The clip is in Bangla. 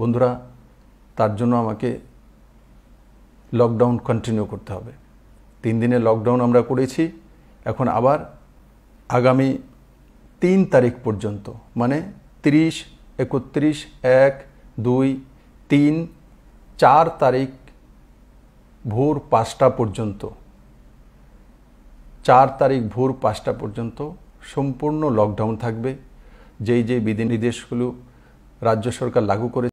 বন্ধুরা তার জন্য আমাকে লকডাউন কন্টিনিউ করতে হবে তিন দিনের লকডাউন আমরা করেছি এখন আবার আগামী তিন তারিখ পর্যন্ত মানে তিরিশ একত্রিশ এক দুই তিন চার তারিখ ভোর পাঁচটা পর্যন্ত চার তারিখ ভোর পাঁচটা পর্যন্ত সম্পূর্ণ লকডাউন থাকবে যেই যেই বিধিনির্দেশগুলো রাজ্য সরকার লাগু করেছে